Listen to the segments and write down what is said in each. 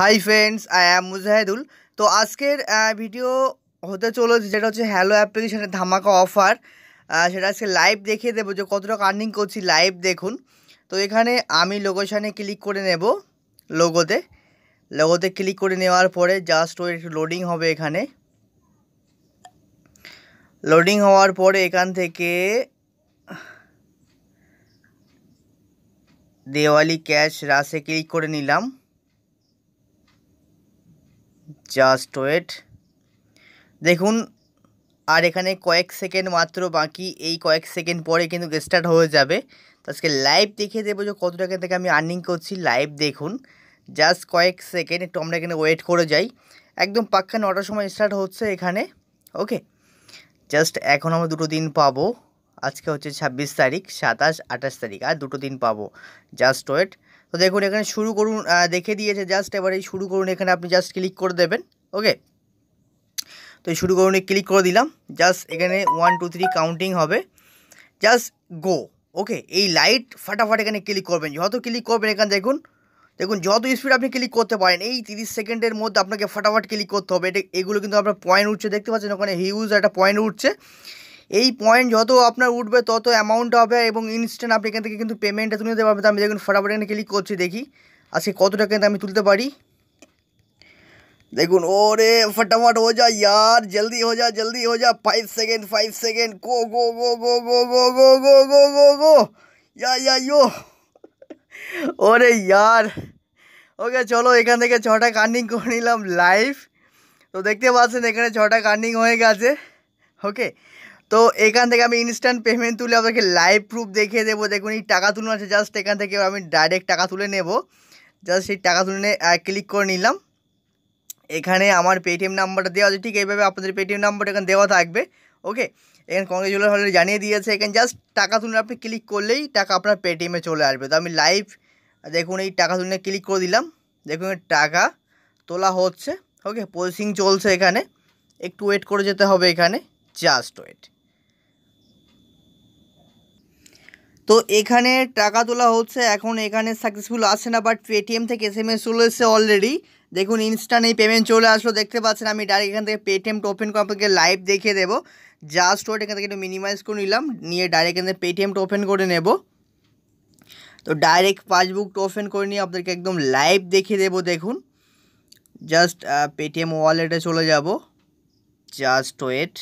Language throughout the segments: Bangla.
high friends I am Mujahidul তো আজকের ভিডিও হতে চলেছে যেটা হচ্ছে হ্যালো অ্যাপ্লিকেশানের ধামাকা অফার সেটা আজকে লাইভ দেখিয়ে দেবো যে কতটা আর্নিং করছি লাইভ দেখুন তো এখানে আমি লোকেশানে ক্লিক করে নেব লোগোতে লোগোতে ক্লিক করে নেওয়ার পরে জাস্ট ওই লোডিং হবে এখানে লোডিং হওয়ার পরে এখান থেকে দেওয়ালি ক্যাশ রাসে ক্লিক করে নিলাম জাস্ট ওয়েট দেখুন আর এখানে কয়েক সেকেন্ড মাত্র বাকি এই কয়েক সেকেন্ড পরে কিন্তু স্টার্ট হয়ে যাবে তো আজকে লাইভ দেখিয়ে দেবো যে কত টাকা থেকে আমি আর্নিং করছি লাইভ দেখুন জাস্ট কয়েক সেকেন্ড একটু আমরা এখানে ওয়েট করে যাই একদম পাক্কা নটার সময় স্টার্ট হচ্ছে এখানে ওকে জাস্ট এখন আমরা দুটো দিন পাবো আজকে হচ্ছে ছাব্বিশ তারিখ সাতাশ আঠাশ তারিখ আর দুটো দিন পাবো জাস্ট ওয়েট তো দেখুন এখানে শুরু করুন দেখে দিয়েছে জাস্ট এবারে শুরু করুন এখানে আপনি জাস্ট ক্লিক করে দেবেন ওকে তো শুরু করুন ক্লিক করে দিলাম জাস্ট এখানে ওয়ান টু থ্রি কাউন্টিং হবে জাস্ট গো ওকে এই লাইট ফাটাফাট এখানে ক্লিক করবেন যত ক্লিক করবেন এখানে দেখুন দেখুন যত স্পিড আপনি ক্লিক করতে পারেন এই তিরিশ সেকেন্ডের মধ্যে আপনাকে ফাটাফাট ক্লিক করতে হবে এটা এগুলো কিন্তু আপনার পয়েন্ট উঠছে দেখতে পাচ্ছেন ওখানে হিউজ একটা পয়েন্ট উঠছে এই পয়েন্ট যত আপনার উঠবে তত अमाउंट হবে এবং ইনস্ট্যান্ট আপনি কেনকে কিন্তু পেমেন্টটা দিয়ে দিতে পারবে আমি দেখুন फटाफट এখানে ক্লিক করছি দেখি আর কি কত টাকা আমি তুলতে পারি দেখুন ওরে फटाफट हो जा यार जल्दी हो जा जल्दी हो जा 5 সেকেন্ড 5 सेकंड गो गो गो गो गो गो गो गो गो या या यो अरे यार ओके चलो এখানে থেকে 6 টাকা আর্নিং করে নিলাম লাইভ তো দেখতে পাচ্ছেন এখানে 6 টাকা আর্নিং হয়ে গেছে ওকে তো এখান থেকে আমি ইনস্ট্যান্ট পেমেন্ট তুলে আপনাকে লাইভ প্রুফ দেখিয়ে দেবো দেখুন এই টাকা তুলুন আছে জাস্ট এখান থেকে আমি ডাইরেক্ট টাকা তুলে নেব জাস্ট সেই টাকা তুলে ক্লিক করে নিলাম এখানে আমার পেটিএম নাম্বারটা দেওয়া আছে ঠিক এইভাবে আপনাদের পেটিএম নাম্বারটা এখানে দেওয়া থাকবে ওকে এখানে কংগ্রেচুলেশন হলে জানিয়ে দিয়েছে এখানে জাস্ট টাকা তুলে আপনি ক্লিক করলেই টাকা আপনার পেটিএমে চলে আসবে তো আমি লাইভ দেখুন এই টাকা তুলে ক্লিক করে দিলাম দেখুন টাকা তোলা হচ্ছে ওকে প্রসেসিং চলছে এখানে একটু ওয়েট করে যেতে হবে এখানে জাস্ট ওয়েট তো এখানে টাকা তোলা হচ্ছে এখন এখানে সাকসেসফুল আসছে না বাট পেটিএম থেকে এস এম এস চলে এসছে অলরেডি দেখুন ইনস্ট্যান্ট এই পেমেন্ট চলে আসলো দেখতে পাচ্ছেন আমি ডাইরেক্ট এখান থেকে পেটিএমটা ওপেন করে আপনাকে লাইভ দেখিয়ে দেবো জাস্ট ওটা এখান থেকে একটু মিনিমাইজ করে নিলাম নিয়ে ডাইরেক্ট এখান থেকে পেটিএমটা ওপেন করে নেব তো ডাইরেক্ট পাসবুকটা ওপেন করে নিয়ে আপনাদেরকে একদম লাইভ দেখিয়ে দেবো দেখুন জাস্ট পেটিএম ওয়ালেটে চলে যাব জাস্ট ওয়েট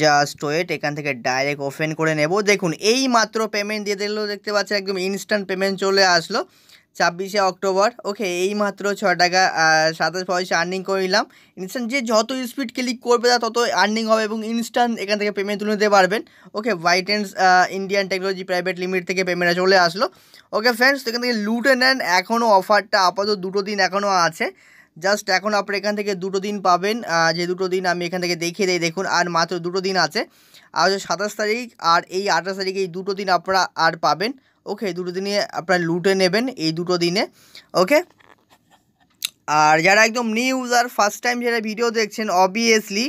জাস্ট ওয়েট এখান থেকে ডাইরেক্ট ওপেন করে নেব দেখুন এই মাত্র পেমেন্ট দিয়ে দিল দেখতে পাচ্ছেন একদম ইনস্ট্যান্ট পেমেন্ট চলে আসলো ছাব্বিশে অক্টোবর ওকে এই মাত্র ছ টাকা সাতাশ পয়সা আর্নিং করে নিলাম ইনস্ট্যান্ট যে যত স্পিড ক্লিক করবে তা তত আর্নিং হবে এবং ইনস্ট্যান্ট এখান থেকে পেমেন্ট তুলে নিতে পারবেন ওকে ভাইটেন্স ইন্ডিয়ান টেকনোলজি প্রাইভেট লিমিটেড থেকে পেমেন্টটা চলে আসলো ওকে ফ্রেন্ডস এখান থেকে লুটে নেন এখনও অফারটা আপাতত দুটো দিন এখনও আছে জাস্ট এখন আপনার এখান থেকে দুটো দিন পাবেন যে দুটো দিন আমি এখান থেকে দেখিয়ে দিই দেখুন আর মাত্র দুটো দিন আছে হচ্ছে সাতাশ তারিখ আর এই আঠাশ তারিখে এই দুটো দিন আপনারা আর পাবেন ওকে দুটো দিনে আপনারা লুটে নেবেন এই দুটো দিনে ওকে আর যারা একদম নিউ আর ফার্স্ট টাইম যারা ভিডিও দেখছেন অবভিয়াসলি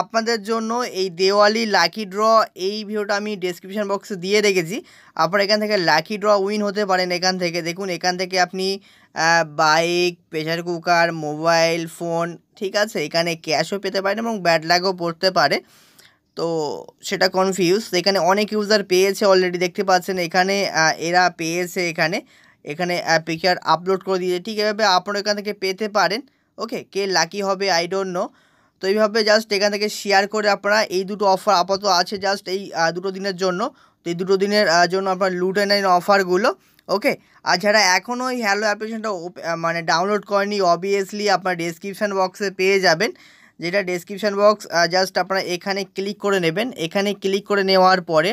আপনাদের জন্য এই দেওয়ালি লাকি ড্র এই ভিডিওটা আমি ডিসক্রিপশান বক্সে দিয়ে রেখেছি আপনারা এখান থেকে লাকি ড্র উইন হতে পারেন এখান থেকে দেখুন এখান থেকে আপনি bike pressure cooker mobile phone ঠিক আছে এখানে ক্যাশও পেতে পারেন এবং ব্যাড লাগও পড়তে পারে তো সেটা কনফিউজ এখানে অনেক ইউজার পেয়েছে অলরেডি দেখতে পাচ্ছেন এখানে এরা পেয়েছে এখানে এখানে পিকচার আপলোড করে দিয়েছে ঠিক এভাবে আপনারা এখান থেকে পেতে পারেন ওকে কে লাকি হবে আই ডোন্ট নো তো এইভাবে জাস্ট এখান থেকে শেয়ার করে আপনারা এই দুটো অফার আপাতত আছে জাস্ট এই দুটো দিনের জন্য তো এই দুটো দিনের জন্য আপনার লুটে নেন অফারগুলো ওকে আর যারা এখনও এই হ্যালো অ্যাপ্লিকেশনটা মানে ডাউনলোড করেনি অবভিয়াসলি আপনার ডেসক্রিপশান বক্সে পেয়ে যাবেন যেটা ডেসক্রিপশান বক্স জাস্ট আপনারা এখানে ক্লিক করে নেবেন এখানে ক্লিক করে নেওয়ার পরে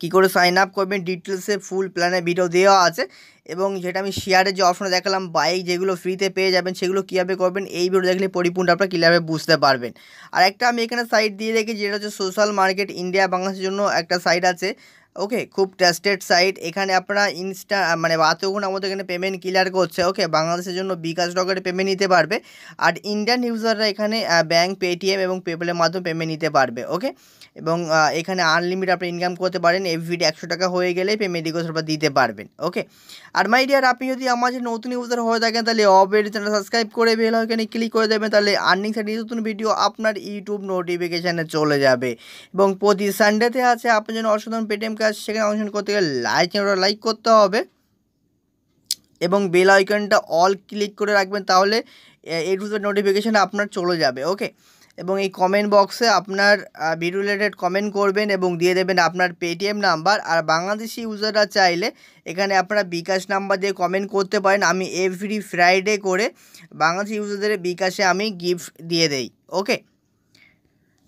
কি করে সাইন আপ করবেন ডিটেলসে ফুল প্ল্যানে ভিডিও দেওয়া আছে এবং যেটা আমি শেয়ারের যে অপশন দেখালাম বাইক যেগুলো ফ্রিতে পেয়ে যাবেন সেগুলো কীভাবে করবেন এই ভিডিও দেখলে পরিপূর্ণ আপনারা কীভাবে বুঝতে পারবেন আর একটা আমি এখানে সাইট দিয়ে রেখেছি যেটা হচ্ছে সোশ্যাল মার্কেট ইন্ডিয়া বাংলাদেশের জন্য একটা সাইট আছে ওকে খুব ট্রাস্টেড সাইট এখানে আপনারা ইনস্টা মানে বাহাত্তর আমাদের এখানে পেমেন্ট ক্লিয়ার করছে ওকে বাংলাদেশের জন্য বিকাশ রকেটে পেমেন্ট নিতে পারবে আর ইন্ডিয়ান ইউজাররা এখানে ব্যাঙ্ক পেটিএম এবং পেপ্যালের মাধ্যমে পেমেন্ট নিতে পারবে ওকে এবং এখানে আনলিমিটেড আপনি ইনকাম করতে পারেন এফভিডি একশো টাকা হয়ে গেলে পেমেন্ট রিকোয়েস্ট দিতে পারবেন ওকে আর মাই ডিয়ার আপনি যদি আমার যে নতুন ইউজার হয়ে থাকেন তাহলে অবের চ্যানেল সাবস্ক্রাইব করে বেল এখানে ক্লিক করে দেবেন তাহলে আর্নিং সাইডে নতুন ভিডিও আপনার ইউটিউব নোটিফিকেশানে চলে যাবে এবং প্রতি সানডেতে আছে আপনি যেন অসাধারণ পেটিএম কাজ সেখানে অংশগ্রহণ করতে গেলে লাইক লাইক করতে হবে এবং বেল আইকনটা অল ক্লিক করে রাখবেন তাহলে এই টু নোটিফিকেশান আপনার চলে যাবে ওকে এবং এই কমেন্ট বক্সে আপনার ভিডিও রিলেটেড কমেন্ট করবেন এবং দিয়ে দেবেন আপনার পেটিএম নাম্বার আর বাংলাদেশি ইউজাররা চাইলে এখানে আপনারা বিকাশ নাম্বার দিয়ে কমেন্ট করতে পারেন আমি এভরি ফ্রাইডে করে বাংলাদেশি ইউজারদের বিকাশে আমি গিফট দিয়ে দেই ওকে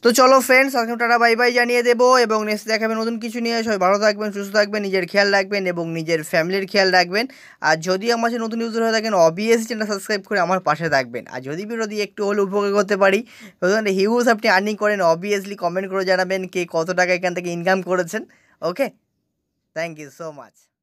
তো চলো ফ্রেন্ডস আজকে টাটা বাই বাই জানিয়ে দেবো এবং নেক্সট দেখাবে নতুন কিছু নিয়ে সবাই ভালো থাকবেন সুস্থ থাকবেন নিজের খেয়াল রাখবেন এবং নিজের ফ্যামিলির খেয়াল রাখবেন আর যদি আমার সাথে নতুন ইউজার হয়ে থাকেন অবভিয়াসলি চ্যানেল সাবস্ক্রাইব করে আমার পাশে থাকবেন আর যদি বিরোধী একটু হলে উপকার করতে পারি হিউজ আপনি আর্নিং করেন অবভিয়াসলি কমেন্ট করে জানাবেন কে কত টাকা এখান থেকে ইনকাম করেছেন okay thank you so much